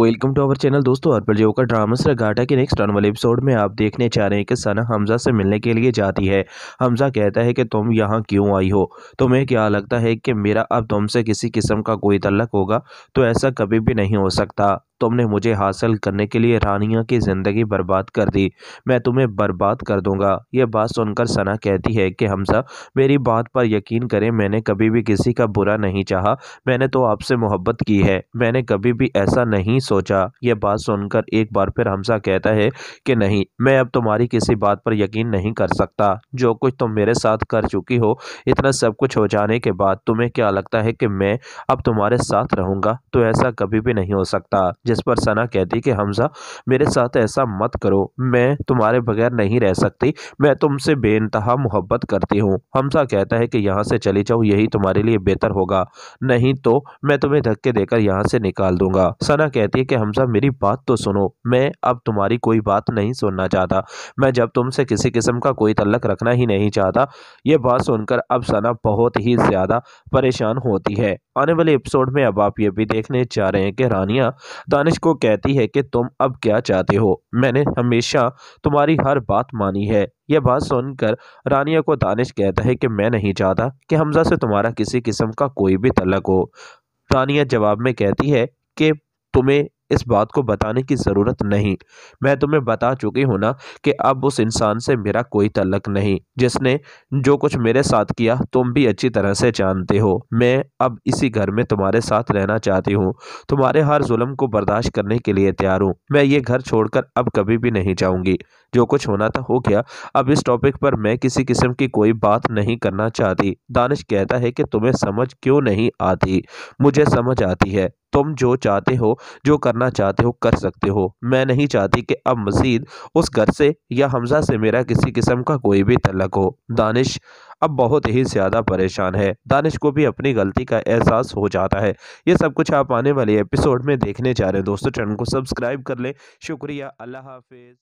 welcome to our channel दोस्तों अर्पल जो का ड्रामा घाटा के नेक्स्ट आने वाले एपिसोड में आप देखने चाह रहे हैं कि सना हमजा से मिलने के लिए जाती है हमजा कहता है कि तुम यहाँ क्यों आई हो तुम्हें क्या लगता है कि मेरा अब तुमसे किसी किस्म का कोई तल्लक होगा तो ऐसा कभी भी नहीं हो सकता तुमने मुझे हासिल करने के लिए रानिया की ज़िंदगी बर्बाद कर दी मैं तुम्हें बर्बाद कर दूंगा यह बात सुनकर सना कहती है कि हमसा मेरी बात पर यकीन करें मैंने कभी भी किसी का बुरा नहीं चाहा मैंने तो आपसे मोहब्बत की है मैंने कभी भी ऐसा नहीं सोचा यह बात सुनकर एक बार फिर हमसा कहता है कि नहीं मैं अब तुम्हारी किसी बात पर यकीन नहीं कर सकता जो कुछ तुम मेरे साथ कर चुकी हो इतना सब कुछ हो जाने के बाद तुम्हें क्या लगता है कि मैं अब तुम्हारे साथ रहूँगा तो ऐसा कभी भी नहीं हो सकता जिस पर सना कहती कि हमजा मेरे साथ ऐसा मत करो मैं तुम्हारे बगैर नहीं रह सकती मैं तुमसे बेनतहा मोहब्बत करती हूँ हमजा कहता है कि यहाँ से चली जाओ यही तुम्हारे लिए बेहतर होगा नहीं तो मैं तुम्हें धक्के देकर यहाँ से निकाल दूंगा सना कहती है कि हमजा मेरी बात तो सुनो मैं अब तुम्हारी कोई बात नहीं सुनना चाहता मैं जब तुमसे किसी किस्म का कोई तलक रखना ही नहीं चाहता ये बात सुनकर अब सना बहुत ही ज़्यादा परेशान होती है आने वाले एपिसोड में अब आप ये भी देखने जा रहे हैं कि रानिया दानिश को कहती है कि तुम अब क्या चाहते हो मैंने हमेशा तुम्हारी हर बात मानी है यह बात सुनकर रानिया को दानिश कहता है कि मैं नहीं चाहता कि हमजा से तुम्हारा किसी किस्म का कोई भी तलक हो रानिया जवाब में कहती है कि तुम्हें इस बात को बताने की ज़रूरत नहीं मैं तुम्हें बता चुकी हूँ ना कि अब उस इंसान से मेरा कोई तलक नहीं जिसने जो कुछ मेरे साथ किया तुम भी अच्छी तरह से जानते हो मैं अब इसी घर में तुम्हारे साथ रहना चाहती हूँ तुम्हारे हर जुल्म को बर्दाश्त करने के लिए तैयार हूँ मैं ये घर छोड़कर अब कभी भी नहीं जाऊँगी जो कुछ होना था हो गया अब इस टॉपिक पर मैं किसी किस्म की कोई बात नहीं करना चाहती दानिश कहता है कि तुम्हें समझ क्यों नहीं आती मुझे समझ आती है तुम जो चाहते हो जो करना चाहते हो कर सकते हो मैं नहीं चाहती कि अब मज़ीद उस घर से या हमजा से मेरा किसी किस्म का कोई भी तलक हो दानिश अब बहुत ही ज़्यादा परेशान है दानिश को भी अपनी गलती का एहसास हो जाता है ये सब कुछ आप आने वाले एपिसोड में देखने जा रहे हैं दोस्तों चैनल को सब्सक्राइब कर लें शुक्रिया अल्लाह हाफिज़